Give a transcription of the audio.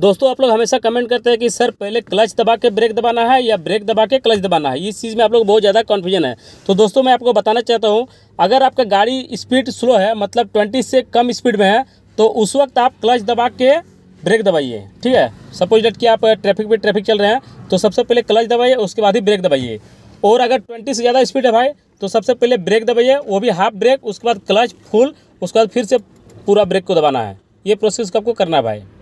दोस्तों आप लोग हमेशा कमेंट करते हैं कि सर पहले क्लच दबा के ब्रेक दबाना है या ब्रेक दबा के क्लच दबाना है इस चीज़ में आप लोग बहुत ज़्यादा कन्फ्यूजन है तो दोस्तों मैं आपको बताना चाहता हूँ अगर आपका गाड़ी स्पीड स्लो है मतलब ट्वेंटी से कम स्पीड में है तो उस वक्त आप क्लच दबा के ब्रेक दबाइए ठीक है सपोज डेट कि आप ट्रैफिक भी ट्रैफिक चल रहे हैं तो सबसे पहले क्लच दबाइए उसके बाद ही ब्रेक दबाइए और अगर ट्वेंटी से ज़्यादा स्पीड है भाई तो सबसे पहले ब्रेक दबाइए वो भी हाफ ब्रेक उसके बाद क्लच फुल उसके बाद फिर से पूरा ब्रेक को दबाना है ये प्रोसेस आपको करना है भाई